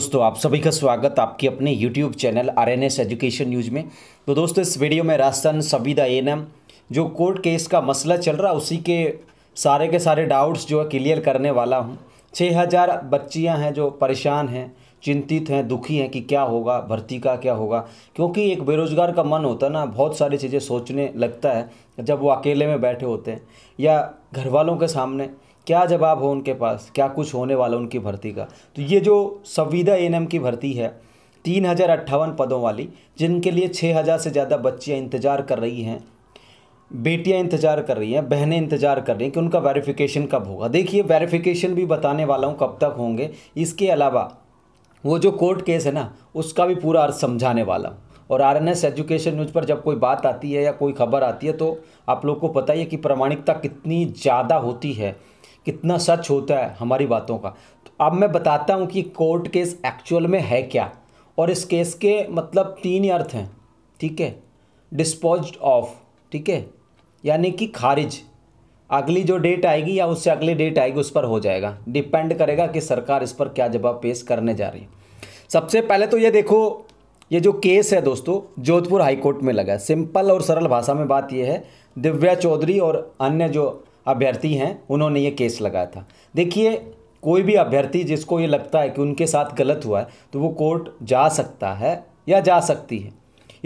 दोस्तों आप सभी का स्वागत आपके अपने YouTube channel R N S education news में तो दोस्तों इस वीडियो में राजस्थान संविदा एन जो कोर्ट केस का मसला चल रहा उसी के सारे के सारे डाउट्स जो है क्लियर करने वाला हूँ छः हज़ार बच्चियाँ हैं जो परेशान हैं चिंतित हैं दुखी हैं कि क्या होगा भर्ती का क्या होगा क्योंकि एक बेरोज़गार का मन होता है ना बहुत सारी चीज़ें सोचने लगता है जब वो अकेले में बैठे होते हैं या घर वालों के सामने क्या जवाब हो उनके पास क्या कुछ होने वाला उनकी भर्ती का तो ये जो संविदा एन की भर्ती है तीन हज़ार अट्ठावन पदों वाली जिनके लिए छः हज़ार से ज़्यादा बच्चियाँ इंतज़ार कर रही हैं बेटियाँ इंतज़ार कर रही हैं बहनें इंतज़ार कर रही हैं कि उनका वेरिफिकेशन कब होगा देखिए वेरिफिकेशन भी बताने वाला हूँ कब तक होंगे इसके अलावा वो जो कोर्ट केस है ना उसका भी पूरा अर्थ समझाने वाला हूँ और R N S education news पर जब कोई बात आती है या कोई खबर आती है तो आप लोग को पता ही है कि प्रामाणिकता कितनी ज़्यादा होती है कितना सच होता है हमारी बातों का तो अब मैं बताता हूँ कि कोर्ट केस एक्चुअल में है क्या और इस केस के मतलब तीन ही अर्थ हैं ठीक है डिस्पोज ऑफ ठीक है यानी कि खारिज अगली जो डेट आएगी या उससे अगली डेट आएगी उस पर हो जाएगा डिपेंड करेगा कि सरकार इस पर क्या जवाब पेश करने जा रही है सबसे पहले तो ये देखो ये जो केस है दोस्तों जोधपुर हाईकोर्ट में लगा है सिंपल और सरल भाषा में बात यह है दिव्या चौधरी और अन्य जो अभ्यर्थी हैं उन्होंने ये केस लगाया था देखिए कोई भी अभ्यर्थी जिसको ये लगता है कि उनके साथ गलत हुआ है तो वो कोर्ट जा सकता है या जा सकती है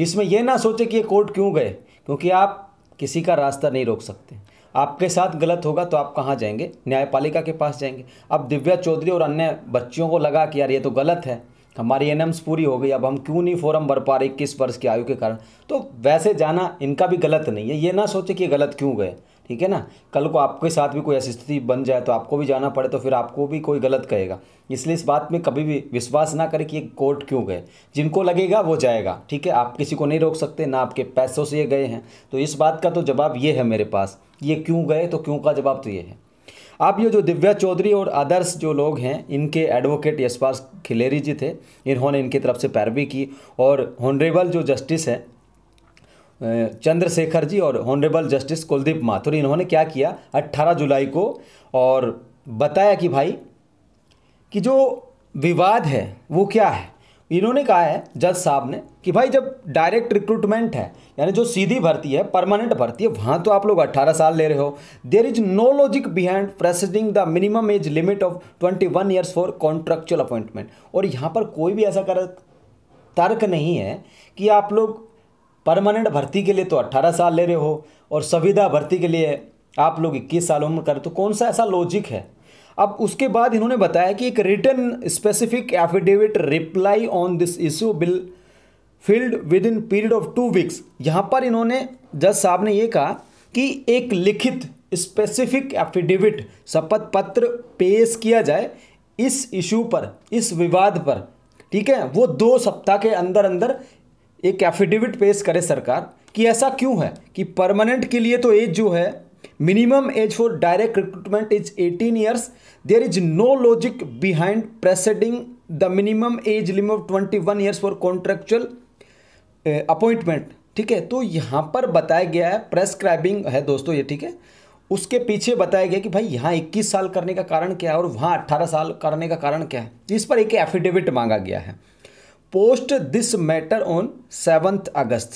इसमें ये ना सोचे कि ये कोर्ट क्यों गए क्योंकि आप किसी का रास्ता नहीं रोक सकते आपके साथ गलत होगा तो आप कहाँ जाएंगे न्यायपालिका के पास जाएंगे अब दिव्या चौधरी और अन्य बच्चियों को लगा कि यार ये तो गलत है हमारी एन पूरी हो गई अब हम क्यों नहीं फोरम भर पा रहे इक्कीस वर्ष की आयु के कारण तो वैसे जाना इनका भी गलत नहीं है ये ना सोचे कि गलत क्यों गए ठीक है ना कल को आपके साथ भी कोई ऐसी स्थिति बन जाए तो आपको भी जाना पड़े तो फिर आपको भी कोई गलत कहेगा इसलिए इस बात में कभी भी विश्वास ना करें कि ये कोर्ट क्यों गए जिनको लगेगा वो जाएगा ठीक है आप किसी को नहीं रोक सकते ना आपके पैसों से ये गए हैं तो इस बात का तो जवाब ये है मेरे पास ये क्यों गए तो क्यों का जवाब तो ये है आप ये जो दिव्या चौधरी और अदर्स जो लोग हैं इनके एडवोकेट यशपाल खिलेरी जी थे इन्होंने इनकी तरफ से पैरवी की और हॉनरेबल जो जस्टिस हैं चंद्रशेखर जी और हॉनरेबल जस्टिस कुलदीप माथुर इन्होंने क्या किया 18 जुलाई को और बताया कि भाई कि जो विवाद है वो क्या है इन्होंने कहा है जज साहब ने कि भाई जब डायरेक्ट रिक्रूटमेंट है यानी जो सीधी भर्ती है परमानेंट भर्ती है वहाँ तो आप लोग 18 साल ले रहे हो there is no logic behind presiding the minimum age limit of 21 one years for contractual appointment और यहाँ पर कोई भी ऐसा कर तर्क नहीं है कि आप लोग परमानेंट भर्ती के लिए तो 18 साल ले रहे हो और संविदा भर्ती के लिए आप लोग 21 साल उम्र कर तो कौन सा ऐसा लॉजिक है अब उसके बाद इन्होंने बताया कि एक written specific affidavit reply on this issue be filed within period of two weeks यहाँ पर इन्होंने जज साहब ने ये कहा कि एक लिखित स्पेसिफिक एफिडेविट शपथ पत्र पेश किया जाए इस इशू पर इस विवाद पर ठीक है वो दो सप्ताह के अंदर अंदर एक एफिडेविट पेश करे सरकार कि ऐसा क्यों है कि परमानेंट के लिए तो एज जो है minimum age for direct recruitment is 18 years there is no logic behind presiding the minimum age limit of 21 years for contractual appointment ठीक है तो यहां पर बताया गया है प्रेस्क्राइबिंग है दोस्तों ये ठीक है उसके पीछे बताया गया कि भाई यहाँ 21 साल करने का कारण क्या है और वहाँ 18 साल करने का कारण क्या है इस पर एक एफिडेविट मांगा गया है post this matter on seventh August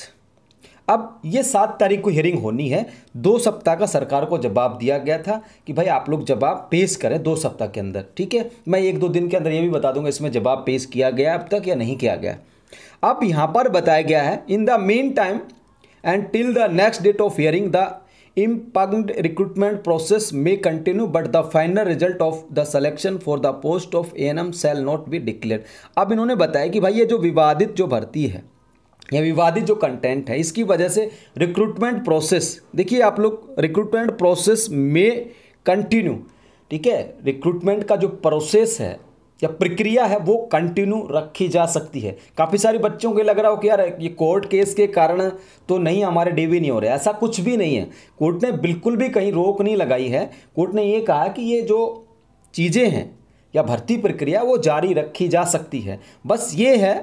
अब ये सात तारीख को हियरिंग होनी है दो सप्ताह का सरकार को जवाब दिया गया था कि भाई आप लोग जवाब पेश करें दो सप्ताह के अंदर ठीक है मैं एक दो दिन के अंदर ये भी बता दूंगा इसमें जवाब पेश किया गया अब तक या नहीं किया गया अब यहाँ पर बताया गया है in the mean time and till the next date of hearing the impugned recruitment process may continue but the final result of the selection for the post of N shall not be declared अब इन्होंने बताया कि भाई ये जो विवादित जो भर्ती है या विवादित जो कंटेंट है इसकी वजह से रिक्रूटमेंट प्रोसेस देखिए आप लोग रिक्रूटमेंट प्रोसेस में कंटिन्यू ठीक है रिक्रूटमेंट का जो प्रोसेस है या प्रक्रिया है वो कंटिन्यू रखी जा सकती है काफ़ी सारे बच्चों को लग रहा हो कि यार ये कोर्ट केस के कारण तो नहीं हमारे डेवी नहीं हो रहे ऐसा कुछ भी नहीं है कोर्ट ने बिल्कुल भी कहीं रोक नहीं लगाई है कोर्ट ने ये कहा कि ये जो चीज़ें हैं या भर्ती प्रक्रिया वो जारी रखी जा सकती है बस ये है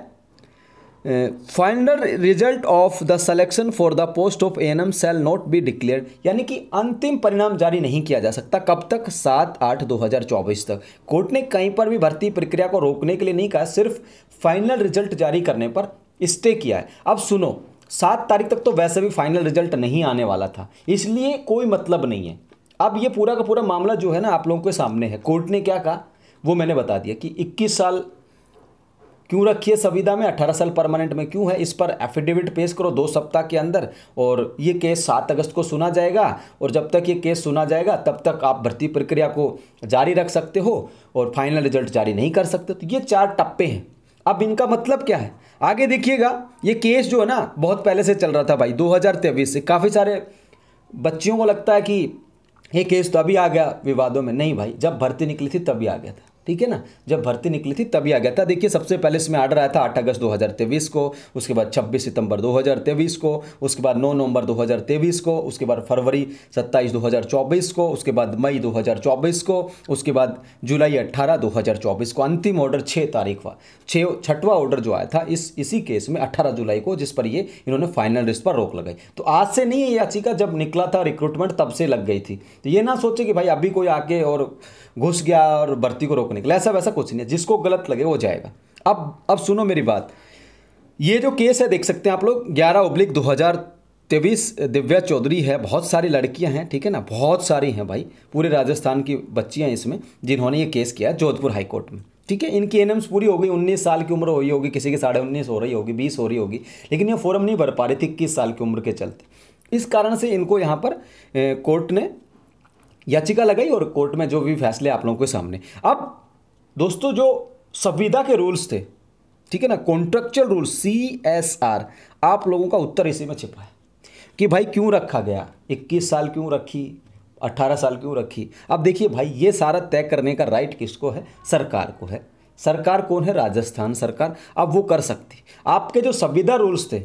final result of the selection for the post of N M shall not be declare यानी कि अंतिम परिणाम जारी नहीं किया जा सकता कब तक सात आठ दो हज़ार चौबीस तक कोर्ट ने कहीं पर भी भर्ती प्रक्रिया को रोकने के लिए नहीं कहा सिर्फ फाइनल रिजल्ट जारी करने पर स्टे किया है अब सुनो सात तारीख तक तो वैसे भी फाइनल रिजल्ट नहीं आने वाला था इसलिए कोई मतलब नहीं है अब ये पूरा का पूरा मामला जो है ना आप लोगों के सामने है कोर्ट ने क्या कहा वो मैंने बता दिया कि 21 साल क्यों रखी है संविदा में अठारह साल परमानेंट में क्यों है इस पर एफिडेविट पेश करो दो सप्ताह के अंदर और ये केस सात अगस्त को सुना जाएगा और जब तक ये केस सुना जाएगा तब तक आप भर्ती प्रक्रिया को जारी रख सकते हो और फाइनल रिजल्ट जारी नहीं कर सकते तो ये चार टप्पे हैं अब इनका मतलब क्या है आगे देखिएगा ये केस जो है ना बहुत पहले से चल रहा था भाई दो से काफ़ी सारे बच्चियों को लगता है कि ये केस तो अभी आ गया विवादों में नहीं भाई जब भर्ती निकली थी तभी आ गया था ठीक है ना जब भर्ती निकली थी तभी आ गया था देखिए सबसे पहले इसमें आर्डर आया था आठ अगस्त तेईस को उसके बाद 26 सितंबर 2023 को उसके बाद 9 नवंबर 2023 को उसके बाद फरवरी 27 2024 को उसके बाद मई 2024 को उसके बाद जुलाई 18 2024 को अंतिम ऑर्डर छः तारीख का छः छठवा ऑर्डर जो आया था इस इसी केस में अट्ठारह जुलाई को जिस पर ये इन्होंने फाइनल रिस्ट पर रोक लगाई तो आज से नहीं है याचिका जब निकला था रिक्रूटमेंट तब से लग गई थी तो ये ना सोचे कि भाई अभी कोई आके और घुस गया और भर्ती को रोकने के लिए ऐसा वैसा कुछ नहीं है जिसको गलत लगे वो जाएगा अब अब सुनो मेरी बात ये जो केस है देख सकते हैं आप लोग ग्यारह उब्लिक दो हज़ार तेईस दिव्या चौधरी है बहुत सारी लड़कियां हैं ठीक है ना बहुत सारी हैं भाई पूरे राजस्थान की बच्चियां इसमें जिन्होंने ये केस किया जोधपुर हाईकोर्ट में ठीक है इनकी एन पूरी हो गई उन्नीस साल की उम्र हो रही होगी किसी की साढ़े उन्नीस हो रही होगी बीस हो रही होगी लेकिन ये फॉरम नहीं भर पा रही थी इक्कीस साल की उम्र के चलते इस कारण से इनको यहाँ पर कोर्ट ने याचिका लगाई और कोर्ट में जो भी फैसले आप लोगों के सामने अब दोस्तों जो संविदा के रूल्स थे ठीक है ना contractual rule C S R आप लोगों का उत्तर इसी में छिपा है कि भाई क्यों रखा गया 21 साल क्यों रखी 18 साल क्यों रखी अब देखिए भाई ये सारा तय करने का राइट किसको है सरकार को है सरकार कौन है राजस्थान सरकार अब वो कर सकती आपके जो संविदा रूल्स थे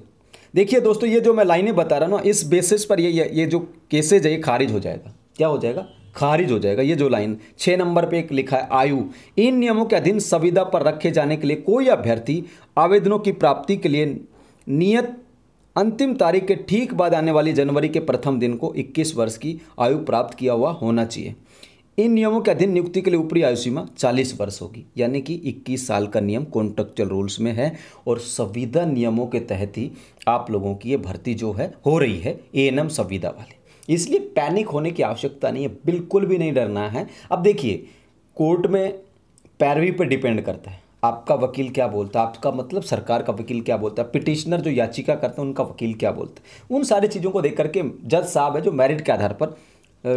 देखिए दोस्तों ये जो मैं लाइनें बता रहा हूँ ना इस बेसिस पर ये ये जो केसेज है ये खारिज हो जाएगा क्या हो जाएगा खारिज हो जाएगा ये जो लाइन छः नंबर पे एक लिखा है आयु इन नियमों के अधीन संविदा पर रखे जाने के लिए कोई अभ्यर्थी आवेदनों की प्राप्ति के लिए नियत अंतिम तारीख के ठीक बाद आने वाली जनवरी के प्रथम दिन को 21 वर्ष की आयु प्राप्त किया हुआ होना चाहिए इन नियमों के अधीन नियुक्ति के लिए ऊपरी आयु सीमा 40 वर्ष होगी यानी कि 21 साल का नियम कॉन्ट्रेक्चुअल रूल्स में है और संविदा नियमों के तहत ही आप लोगों की ये भर्ती जो है हो रही है ए एन एम संविदा वाली इसलिए पैनिक होने की आवश्यकता नहीं है बिल्कुल भी नहीं डरना है अब देखिए कोर्ट में पैरवी पर डिपेंड करता है आपका वकील क्या बोलता है आपका मतलब सरकार का वकील क्या बोलता है पिटिशनर जो याचिका करते हैं उनका वकील क्या बोलता है उन सारी चीज़ों को देख करके जज साहब है जो मेरिट के आधार पर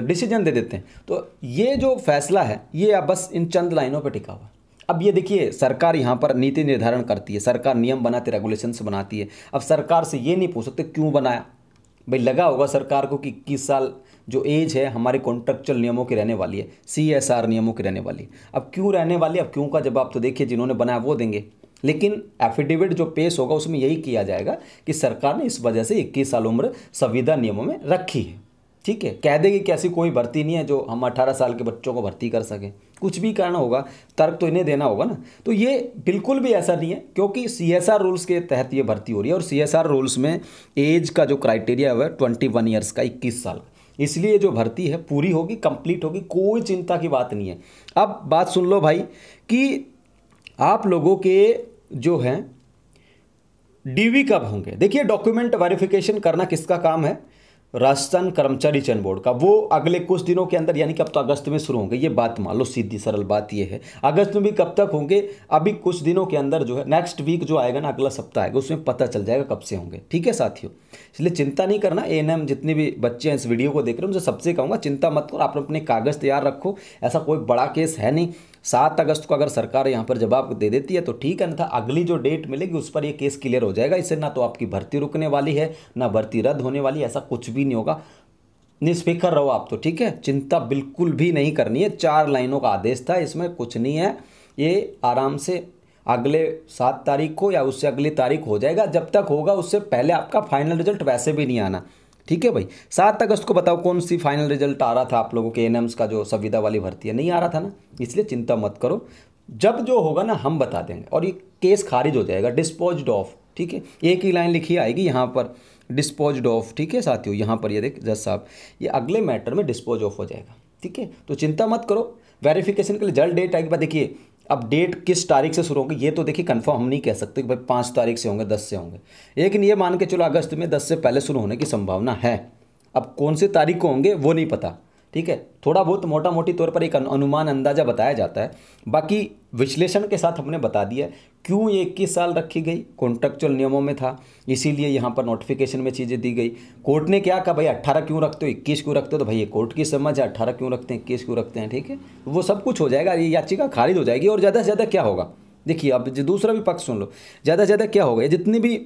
डिसीजन दे देते हैं तो ये जो फैसला है ये आप बस इन चंद लाइनों पर टिका हुआ अब ये देखिए सरकार यहाँ पर नीति निर्धारण करती है सरकार नियम बनाती है रेगुलेशंस बनाती है अब सरकार से ये नहीं पूछ सकते क्यों बनाया भाई लगा होगा सरकार को कि इक्कीस साल जो एज है हमारे कॉन्ट्रेक्चुअल नियमों की रहने वाली है सी एस आर नियमों की रहने वाली है अब क्यों रहने वाली है अब क्यों का जवाब तो देखिए जिन्होंने बनाया वो देंगे लेकिन एफिडेविट जो पेश होगा उसमें यही किया जाएगा कि सरकार ने इस वजह से इक्कीस साल उम्र संविदा नियमों में रखी है ठीक है कह देगी कि ऐसी कोई भर्ती नहीं है जो हम 18 साल के बच्चों को भर्ती कर सकें कुछ भी कारण होगा तर्क तो इन्हें देना होगा ना तो ये बिल्कुल भी ऐसा नहीं है क्योंकि सी एस आर रूल्स के तहत ये भर्ती हो रही है और सी एस आर रूल्स में एज का जो क्राइटेरिया है वह ट्वेंटी वन ईयर्स का इक्कीस साल इसलिए जो भर्ती है पूरी होगी कंप्लीट होगी कोई चिंता की बात नहीं है अब बात सुन लो भाई कि आप लोगों के जो हैं डीवी कब होंगे देखिए डॉक्यूमेंट वेरिफिकेशन करना किसका काम है राजस्थान कर्मचारी चयन बोर्ड का वो अगले कुछ दिनों के अंदर यानी कि अब तो अगस्त में शुरू होंगे ये बात मान लो सीधी सरल बात ये है अगस्त में भी कब तक होंगे अभी कुछ दिनों के अंदर जो है नेक्स्ट वीक जो आएगा ना अगला सप्ताह आएगा उसमें पता चल जाएगा कब से होंगे ठीक है साथियों इसलिए चिंता नहीं करना ए जितने भी बच्चे हैं इस वीडियो को देख रहे हैं उनसे सबसे कहूँगा चिंता मत करो आप अपने कागज़ तैयार रखो ऐसा कोई बड़ा केस है नहीं सात अगस्त को अगर सरकार यहाँ पर जवाब दे देती है तो ठीक है ना अगली जो डेट मिलेगी उस पर ये केस क्लियर हो जाएगा इससे ना तो आपकी भर्ती रुकने वाली है ना भर्ती रद्द होने वाली ऐसा कुछ भी नहीं होगा निष्फिक्र रहो आप तो ठीक है चिंता बिल्कुल भी नहीं करनी है चार लाइनों का आदेश था इसमें कुछ नहीं है ये आराम से अगले सात तारीख को या उससे अगली तारीख हो जाएगा जब तक होगा उससे पहले आपका फाइनल रिजल्ट वैसे भी नहीं आना ठीक है भाई सात अगस्त को बताओ कौन सी फाइनल रिजल्ट आ रहा था आप लोगों के एन का जो संविदा वाली भर्ती है नहीं आ रहा था ना इसलिए चिंता मत करो जब जो होगा ना हम बता देंगे और ये केस खारिज हो जाएगा डिस्पोज ऑफ ठीक है एक ही लाइन लिखी आएगी यहाँ पर डिस्पोज ऑफ ठीक है साथियों यहाँ पर ये देख जज साहब ये अगले मैटर में डिस्पोज ऑफ हो जाएगा ठीक है तो चिंता मत करो वेरिफिकेशन के लिए जल्द डेट आएगी देखिए अब डेट किस तारीख से शुरू होगी ये तो देखिए कंफर्म हम नहीं कह सकते कि भाई पाँच तारीख से होंगे दस से होंगे लेकिन ये मान के चलो अगस्त में दस से पहले शुरू होने की संभावना है अब कौन सी तारीख को होंगे वो नहीं पता ठीक है थोड़ा बहुत मोटा मोटी तौर पर एक अनुमान अंदाज़ा बताया जाता है बाकी विश्लेषण के साथ हमने बता दिया क्यों ये इक्कीस साल रखी गई कॉन्ट्रेक्चुअल नियमों में था इसीलिए यहाँ पर नोटिफिकेशन में चीज़ें दी गई कोर्ट ने क्या कहा भाई अट्ठारह क्यों रखते हो इक्कीस क्यों रखते हो तो भाई ये कोर्ट की समझ है अट्ठारह क्यों रखते हैं इक्कीस क्यों रखते हैं ठीक है वो सब कुछ हो जाएगा ये याचिका खारिज हो जाएगी और ज़्यादा से ज़्यादा क्या होगा देखिए अब दूसरा भी पक्ष सुन लो ज़्यादा से ज़्यादा क्या होगा जितनी भी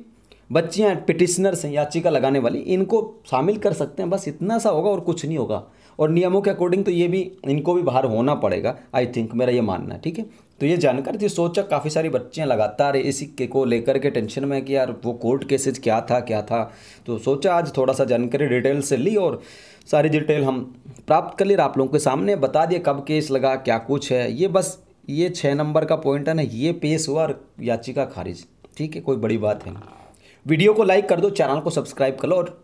बच्चियाँ पिटिशनर्स हैं याचिका लगाने वाली इनको शामिल कर सकते हैं बस इतना सा होगा और कुछ नहीं होगा और नियमों के अकॉर्डिंग तो ये भी इनको भी बाहर होना पड़ेगा आई थिंक मेरा ये मानना है ठीक है तो ये जानकारी थी तो सोचा काफ़ी सारी बच्चियाँ लगातार इसी के को लेकर के टेंशन में कि यार वो कोर्ट केसेज क्या था क्या था तो सोचा आज थोड़ा सा जानकारी डिटेल से ली और सारी डिटेल हम प्राप्त कर ली आप लोगों के सामने बता दिए कब केस लगा क्या कुछ है ये बस ये छः नंबर का पॉइंट है ना ये पेश हुआ और याचिका खारिज ठीक है कोई बड़ी बात है वीडियो को लाइक कर दो चैनल को सब्सक्राइब कर लो और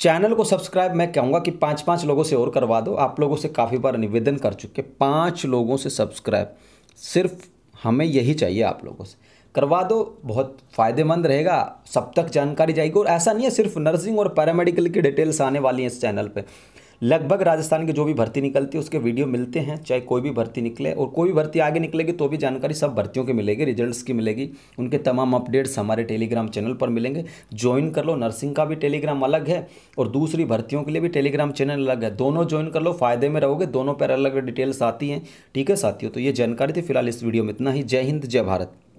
चैनल को सब्सक्राइब मैं कहूँगा कि पाँच पाँच लोगों से और करवा दो आप लोगों से काफ़ी बार निवेदन कर चुके पाँच लोगों से सब्सक्राइब सिर्फ हमें यही चाहिए आप लोगों से करवा दो बहुत फ़ायदेमंद रहेगा सब तक जानकारी जाएगी और ऐसा नहीं है सिर्फ नर्सिंग और पैरामेडिकल की डिटेल्स आने वाली हैं इस चैनल पे लगभग राजस्थान की जो भी भर्ती निकलती है उसके वीडियो मिलते हैं चाहे कोई भी भर्ती निकले और कोई भी भर्ती आगे निकलेगी तो भी जानकारी सब भर्तियों की मिलेगी रिजल्ट्स की मिलेगी उनके तमाम अपडेट्स हमारे टेलीग्राम चैनल पर मिलेंगे ज्वाइन कर लो नर्सिंग का भी टेलीग्राम अलग है और दूसरी भर्तियों के लिए भी टेलीग्राम चैनल अलग है दोनों ज्वाइन कर लो फायदे में रहोगे दोनों पर अलग डिटेल्स आती हैं ठीक है साथियों तो ये जानकारी थी फिलहाल इस वीडियो में इतना ही जय हिंद जय भारत